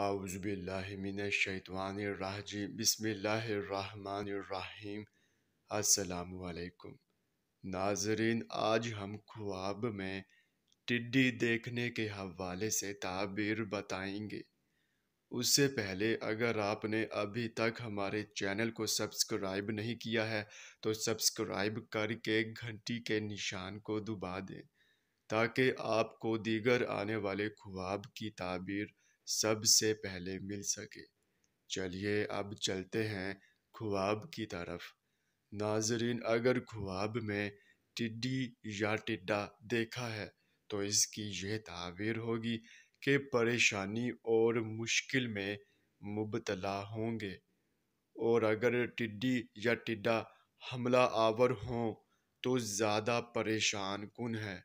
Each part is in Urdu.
اعوذ باللہ من الشیطان الرجیم بسم اللہ الرحمن الرحیم السلام علیکم ناظرین آج ہم خواب میں ٹڈی دیکھنے کے حوالے سے تعبیر بتائیں گے اس سے پہلے اگر آپ نے ابھی تک ہمارے چینل کو سبسکرائب نہیں کیا ہے تو سبسکرائب کر کے گھنٹی کے نشان کو دبا دیں تاکہ آپ کو دیگر آنے والے خواب کی تعبیر سب سے پہلے مل سکے چلیے اب چلتے ہیں خواب کی طرف ناظرین اگر خواب میں ٹڈی یا ٹڈا دیکھا ہے تو اس کی یہ تعویر ہوگی کہ پریشانی اور مشکل میں مبتلا ہوں گے اور اگر ٹڈی یا ٹڈا حملہ آور ہوں تو زیادہ پریشان کن ہے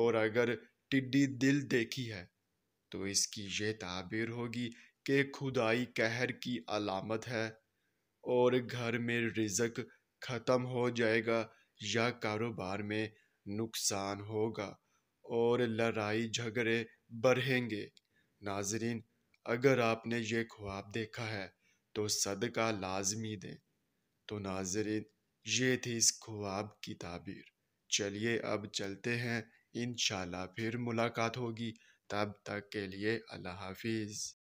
اور اگر ٹڈی دل دیکھی ہے تو اس کی یہ تعبیر ہوگی کہ کھدائی کی علامت ہے اور گھر میں رزق ختم ہو جائے گا یا کاروبار میں نقصان ہوگا اور بڑھیں گے ناظرین اگر آپ نے یہ خواب دیکھا ہے تو صدقہ لازمی دیں تو ناظرین یہ تھی اس خواب کی تعبیر چلیے اب چلتے ہیں انشاءاللہ پھر ملاقات ہوگی تب تک کے لیے اللہ حافظ